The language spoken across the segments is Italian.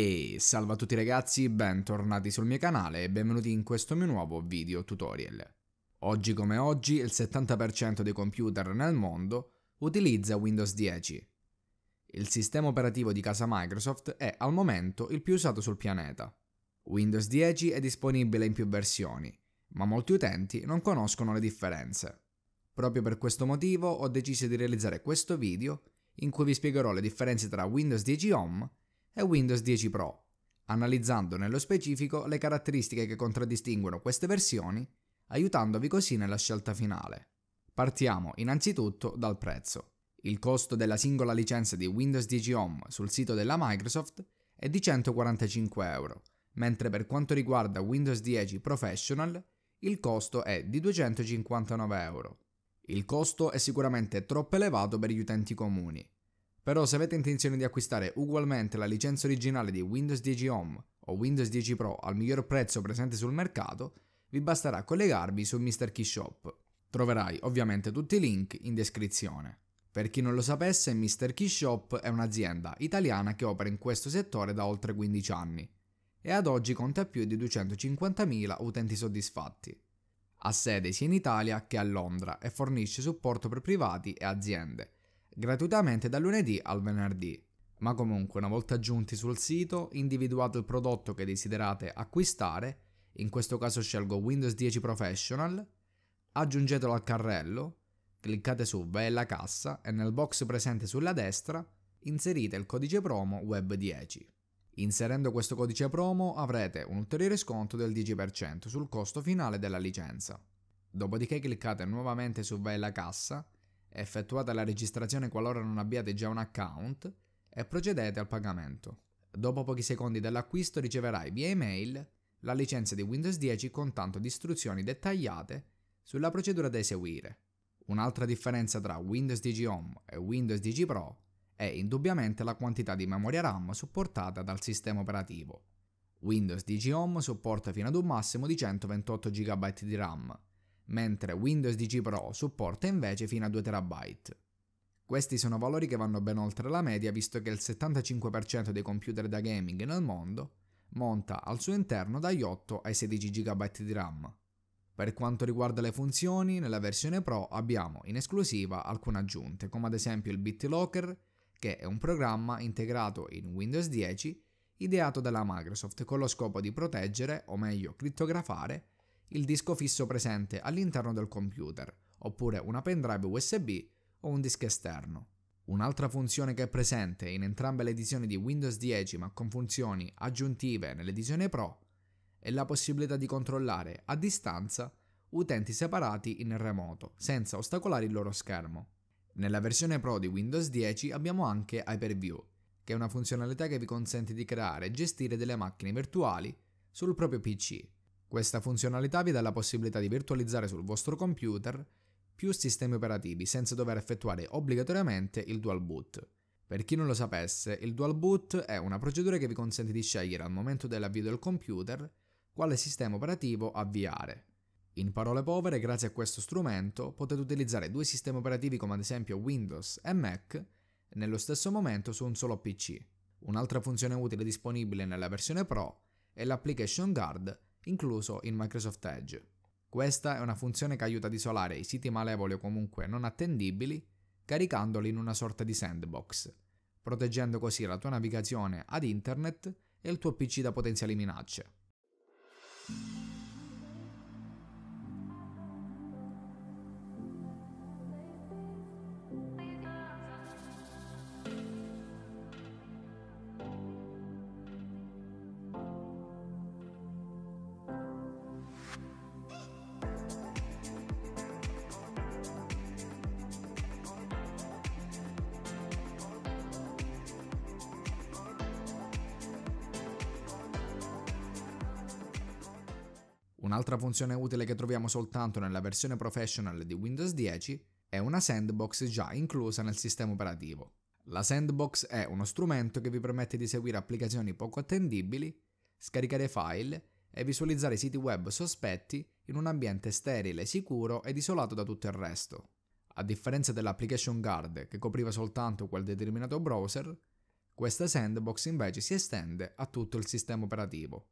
E salve a tutti ragazzi, bentornati sul mio canale e benvenuti in questo mio nuovo video tutorial. Oggi come oggi il 70% dei computer nel mondo utilizza Windows 10. Il sistema operativo di casa Microsoft è al momento il più usato sul pianeta. Windows 10 è disponibile in più versioni, ma molti utenti non conoscono le differenze. Proprio per questo motivo ho deciso di realizzare questo video in cui vi spiegherò le differenze tra Windows 10 Home e Windows 10 Pro, analizzando nello specifico le caratteristiche che contraddistinguono queste versioni, aiutandovi così nella scelta finale. Partiamo innanzitutto dal prezzo. Il costo della singola licenza di Windows 10 Home sul sito della Microsoft è di 145 euro, mentre per quanto riguarda Windows 10 Professional il costo è di 259 euro. Il costo è sicuramente troppo elevato per gli utenti comuni, però se avete intenzione di acquistare ugualmente la licenza originale di Windows 10 Home o Windows 10 Pro al miglior prezzo presente sul mercato, vi basterà collegarvi su Mr. Key Shop. Troverai ovviamente tutti i link in descrizione. Per chi non lo sapesse, Mr. Key Shop è un'azienda italiana che opera in questo settore da oltre 15 anni e ad oggi conta più di 250.000 utenti soddisfatti. Ha sede sia in Italia che a Londra e fornisce supporto per privati e aziende gratuitamente da lunedì al venerdì. Ma comunque, una volta giunti sul sito, individuate il prodotto che desiderate acquistare, in questo caso scelgo Windows 10 Professional, aggiungetelo al carrello, cliccate su Bella cassa e nel box presente sulla destra inserite il codice promo Web10. Inserendo questo codice promo avrete un ulteriore sconto del 10% sul costo finale della licenza. Dopodiché cliccate nuovamente su Vai la cassa effettuate la registrazione qualora non abbiate già un account e procedete al pagamento. Dopo pochi secondi dell'acquisto riceverai via email la licenza di Windows 10 con tanto di istruzioni dettagliate sulla procedura da eseguire. Un'altra differenza tra Windows 10 Home e Windows 10 Pro è indubbiamente la quantità di memoria RAM supportata dal sistema operativo. Windows 10 Home supporta fino ad un massimo di 128 GB di RAM, mentre Windows DG Pro supporta invece fino a 2 TB. Questi sono valori che vanno ben oltre la media visto che il 75% dei computer da gaming nel mondo monta al suo interno dagli 8 ai 16 GB di RAM. Per quanto riguarda le funzioni, nella versione Pro abbiamo in esclusiva alcune aggiunte, come ad esempio il BitLocker, che è un programma integrato in Windows 10 ideato dalla Microsoft con lo scopo di proteggere, o meglio crittografare, il disco fisso presente all'interno del computer, oppure una pendrive USB o un disco esterno. Un'altra funzione che è presente in entrambe le edizioni di Windows 10 ma con funzioni aggiuntive nell'edizione Pro è la possibilità di controllare a distanza utenti separati in remoto senza ostacolare il loro schermo. Nella versione Pro di Windows 10 abbiamo anche Hyperview, che è una funzionalità che vi consente di creare e gestire delle macchine virtuali sul proprio PC questa funzionalità vi dà la possibilità di virtualizzare sul vostro computer più sistemi operativi senza dover effettuare obbligatoriamente il dual boot. Per chi non lo sapesse, il dual boot è una procedura che vi consente di scegliere al momento dell'avvio del computer quale sistema operativo avviare. In parole povere, grazie a questo strumento potete utilizzare due sistemi operativi come ad esempio Windows e Mac nello stesso momento su un solo PC. Un'altra funzione utile disponibile nella versione Pro è l'Application Guard incluso in Microsoft Edge. Questa è una funzione che aiuta ad isolare i siti malevoli o comunque non attendibili, caricandoli in una sorta di sandbox, proteggendo così la tua navigazione ad internet e il tuo PC da potenziali minacce. Un'altra funzione utile che troviamo soltanto nella versione professional di Windows 10 è una sandbox già inclusa nel sistema operativo. La sandbox è uno strumento che vi permette di seguire applicazioni poco attendibili, scaricare file e visualizzare siti web sospetti in un ambiente sterile, sicuro ed isolato da tutto il resto. A differenza dell'application guard che copriva soltanto quel determinato browser, questa sandbox invece si estende a tutto il sistema operativo.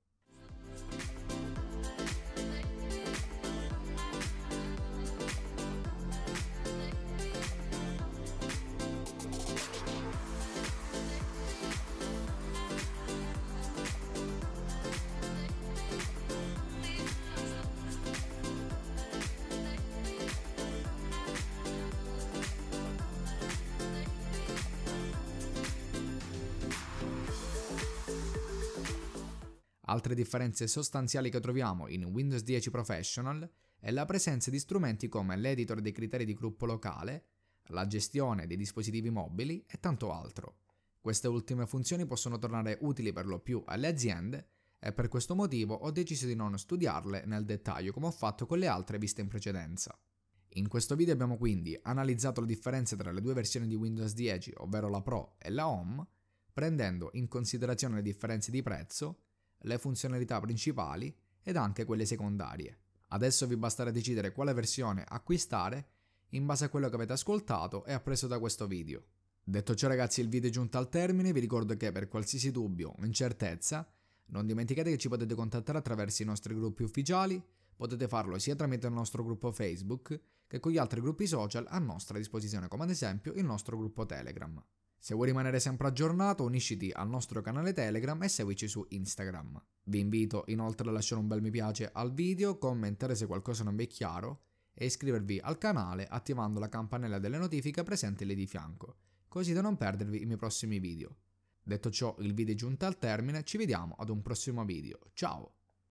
Altre differenze sostanziali che troviamo in Windows 10 Professional è la presenza di strumenti come l'editor dei criteri di gruppo locale, la gestione dei dispositivi mobili e tanto altro. Queste ultime funzioni possono tornare utili per lo più alle aziende e per questo motivo ho deciso di non studiarle nel dettaglio come ho fatto con le altre viste in precedenza. In questo video abbiamo quindi analizzato le differenze tra le due versioni di Windows 10, ovvero la Pro e la Home, prendendo in considerazione le differenze di prezzo le funzionalità principali ed anche quelle secondarie. Adesso vi basterà decidere quale versione acquistare in base a quello che avete ascoltato e appreso da questo video. Detto ciò ragazzi il video è giunto al termine, vi ricordo che per qualsiasi dubbio o incertezza non dimenticate che ci potete contattare attraverso i nostri gruppi ufficiali, potete farlo sia tramite il nostro gruppo Facebook che con gli altri gruppi social a nostra disposizione come ad esempio il nostro gruppo Telegram. Se vuoi rimanere sempre aggiornato, unisciti al nostro canale Telegram e seguici su Instagram. Vi invito inoltre a lasciare un bel mi piace al video, commentare se qualcosa non vi è chiaro e iscrivervi al canale attivando la campanella delle notifiche presente lì di fianco, così da non perdervi i miei prossimi video. Detto ciò, il video è giunto al termine, ci vediamo ad un prossimo video. Ciao!